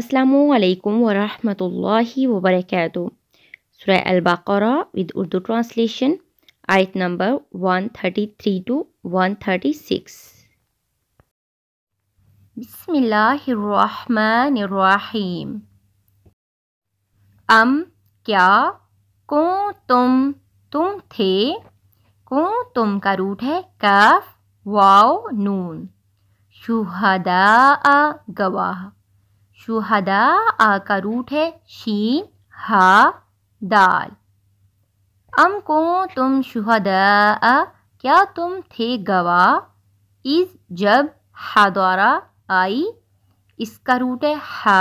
আসসালামু আলাইকুম ওরহমত উল্লাহি ওবরাকাত সুরায় Al Baqarah with Urdu translation আয়ত number one thirty three to one thirty six বিসমিল্লাহির রহমানির রহিম अम क्या को तुम तुम थे को तुम का रूट है कफ वाओ नून शुहदा गवाह शुहदा आ का रूट है शीन हा दाल अम को तुम शुहदा आ, क्या तुम थे गवाह इस जब हदौरा आई इसका रूट है हा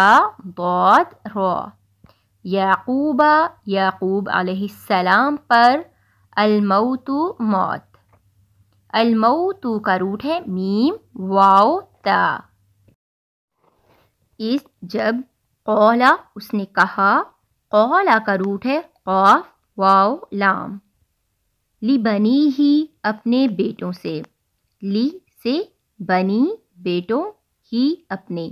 दौद रो याकूबा याकूब अलैहिस्सलाम पर अलमौतु मौत अलमौतु का रूट है मीम वाओ ता इस जब कौला उसने कहा कौला का रूट है कौफ वाव लाम ली बनी ही अपने बेटों से ली से बनी बेटों ही अपने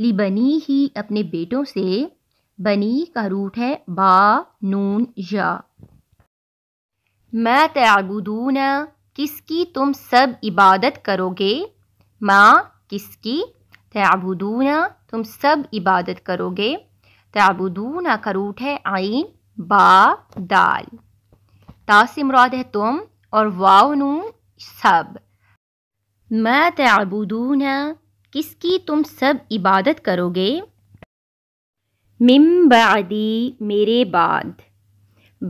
ली बनी ही अपने बेटों से बनी का रूट है बा नून या मैं तबुदून किसकी तुम सब इबादत करोगे माँ किसकी तबुदून तुम सब इबादत करोगे ताबुदून ना करूट है आइन बा दाल तासमराद है तुम और वाव सब मैं न किसकी तुम सब इबादत करोगे मिम्बादी मेरे बाद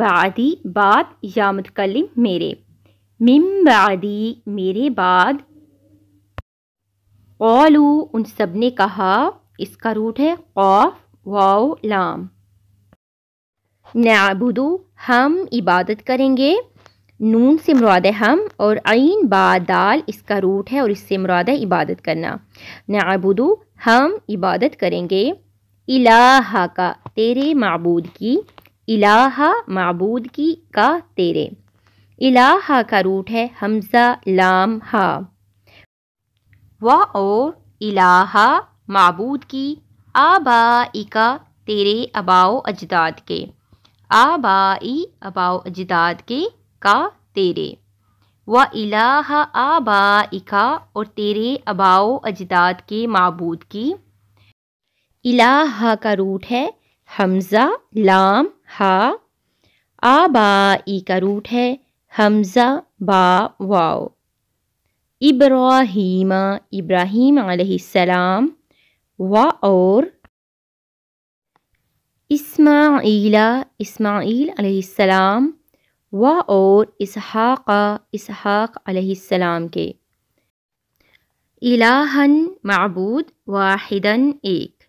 बादी बाद या मुतकलम मेरे मिम्बादी मेरे बाद ओलू उन सब ने कहा इसका रूट है कौफ वाओ लाम नाबुदो हम इबादत करेंगे नून से मुराद है हम और आइन बा दाल इसका रूट है और इससे मुराद है इबादत करना नाबुदो हम इबादत करेंगे इलाहा का तेरे मबूद की इलाहा मबूद की का तेरे इलाहा का रूट है हमज़ा लाम हा व और इलाहा मबूद की आबा का तेरे अबाओ अजदाद के आबाई ई अबाओ अजदाद के का तेरे व इलाह आबा और तेरे अबाओ अजदाद के मबूद की इलाह का रूट है हमज़ा लाम हा आबा ई का रूट है हमज़ा बा वाओ इब्राहिमा इब्राहिम सलाम व और इस्माईला इस्माईल सलाम व और इसहाक़ इसहाक़ अलैहिस्सलाम के इलाहन मबूद वाहिदन एक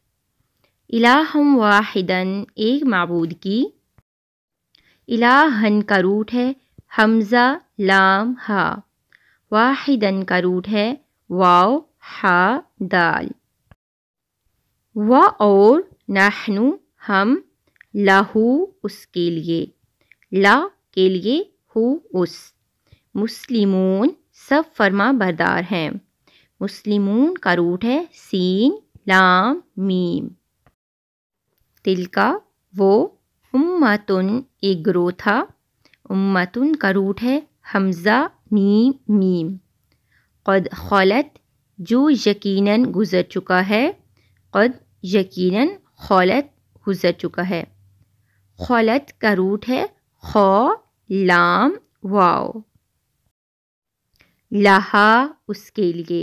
इलाहम वाहिदन एक मबूद की इलाहन का रूट है हमज़ा लाम हा वाहिदन का रूट है वाव हा दाल व और नहनु हम लहू उसके लिए ला के लिए हु उस मुस्लिमून सब फर्मा बरदार हैं मुस्लिमून का रूट है सीन लाम मीम तिलका वो उम्मतुन एक ग्रोह था उम्मतुन का रूट है हमज़ा नीम मीम कद ख़ौलत जो यकीनन गुज़र चुका है कद यकीनन खौलत गुज़र चुका है खौलत का रूट है खो लाम वाओ लाहा उसके लिए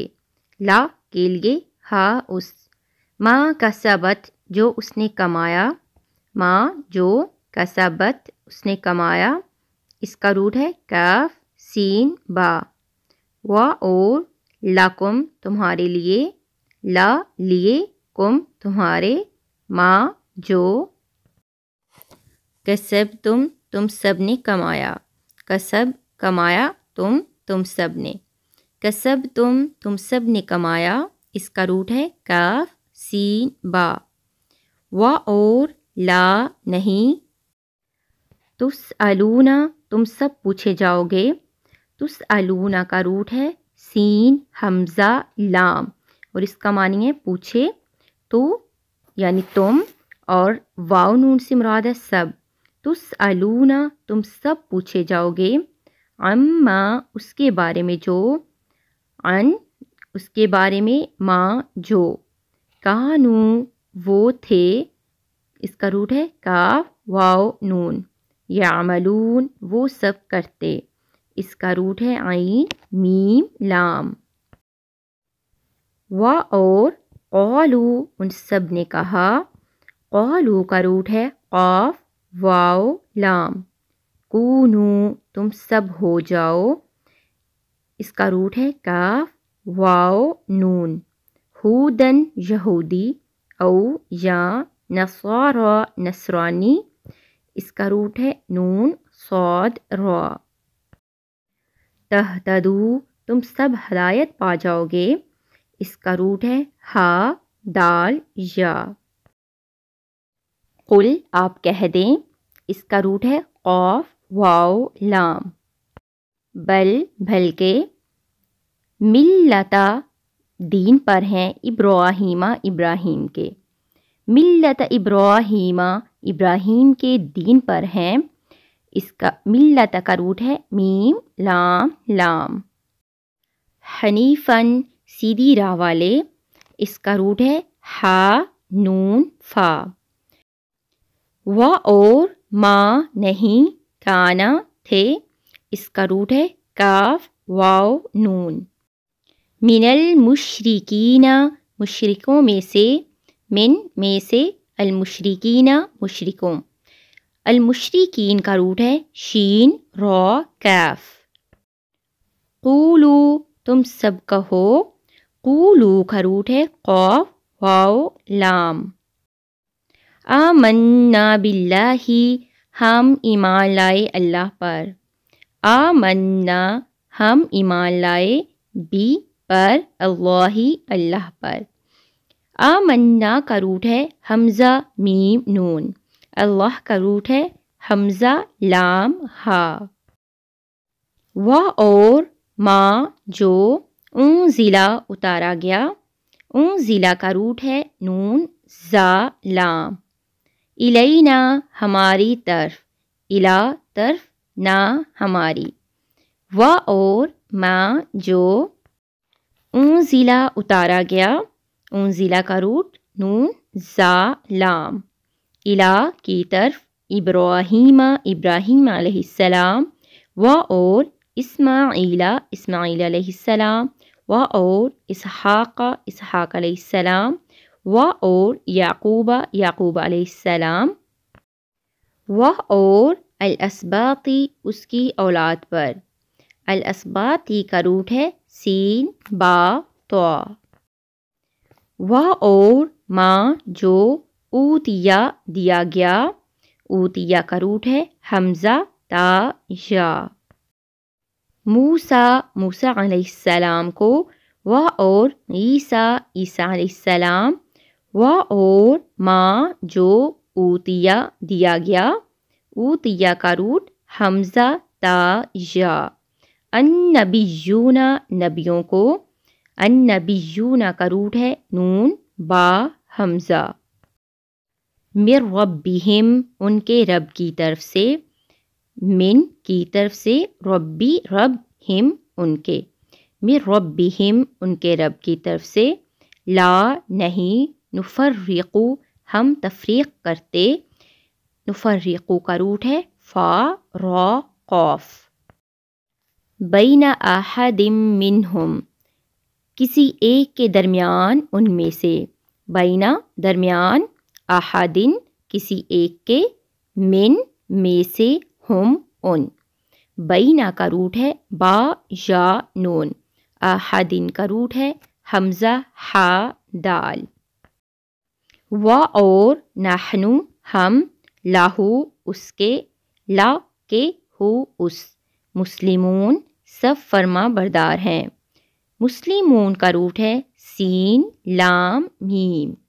ला के लिए हा उस माँ का सबत जो उसने कमाया माँ जो कसबत उसने कमाया इसका रूट है कफ सीन बा वा और लाकुम तुम्हारे लिए ला लिए कुम तुम्हारे माँ जो कसब तुम तुम सब ने कमाया कसब कमाया तुम तुम सब ने कसब तुम तुम सब ने कमाया इसका रूट है काफ सीन बा व और ला नहीं तुस अलूना तुम सब पूछे जाओगे तुस अलूना का रूट है सीन हमज़ा लाम और इसका मानिए पूछे तो यानी तुम और वाव नून से मुराद है सब तुस अलूना तुम सब पूछे जाओगे अम्मा उसके बारे में जो अन उसके बारे में माँ जो कानू वो थे इसका रूट है का वाव नून या अमलून वो सब करते इसका रूट है आई मीम लाम वा और कौलू उन सब ने कहा कौलू का रूट है कौफ वाओ लाम कूनू तुम सब हो जाओ इसका रूट है काफ वाओ नून हूदन यहूदी औ या नसौरा नसरानी इसका रूट है नून सौद रौ तहतदू तुम सब हदायत पा जाओगे इसका रूट है हा दाल या कुल आप कह दें इसका रूट है ऑफ वाओ लाम बल भल के मिल्लता दीन पर हैं इब्राहिमा इब्राहिम के लता इब्राहिमा इब्राहिम के दीन पर हैं इसका लता का रूट है मीम लाम लाम हनीफन सीधी राह वाले इसका रूट है हा नून फा व और माँ नहीं काना थे इसका रूट है काफ वाव नून मिनल मुशरकिना मुशरकों में से मिन में से अलमुशरकिना मुशरकों अलमुशरकिन का रूट है शीन रॉ कैफ कूलू तुम सब कहो कूलू खरूट है कौ वाओ लाम आमन्ना ही हम ईमान लाए अल्लाह पर आमन्ना हम ईमान लाए बी पर अल्लाह ही अल्लाह पर आमन्ना का रूट है हमज़ा मीम नून अल्लाह का रूट है हमज़ा लाम हा वह और माँ जो ऊँ ज़िला उतारा गया ऊँ ज़िला का रूट है नून ज़ा लाम ना हमारी तरफ इला तरफ ना हमारी व और माँ जो ऊँ ज़िला उतारा गया ऊँ ज़िला का रूट नून ज़ा लाम इला की तरफ इब्राहिम इब्राहिम आसमाम व और इस्माइला इस्माइल आसमाम व और इसहाक़ इसहाक़लाम व और याकूबा याकूब अलैहिस्सलाम व और अलअसबाती उसकी औलाद पर अलअसबाती का रूट है सीन बा तो वह और माँ जो ऊतिया दिया गया ऊतिया का रूट है हमज़ा ता या मूसा मूसा अलैहिस्सलाम को व और ईसा ईसा अलैहिस्सलाम व और माँ जो ऊतिया दिया गया ऊतिया का रूट हमजा ता या अन नबियों को अन नबीयूना का रूट है नून बा हमजा मिर रब्बिहिम उनके रब की तरफ से मिन की तरफ से रब्बी रब हिम उनके मिन रब्बी हिम उनके रब की तरफ से ला नहीं नुफर्रिकू हम तफरीक करते नुफर्रिकू का रूट है फ़ा रॉ कौफ बैना आहदिम हम किसी एक के दरमियान उनमें से बैना दरमियान आहदिन किसी एक के मिन में से हम उन बईना का रूट है बा या नून अहदिन का रूट है हमज़ा हा दाल व और नाहनु हम लाहू उसके ला के हो उस मुस्लिमून सब फर्मा बरदार हैं मुस्लिमून का रूट है सीन लाम मीम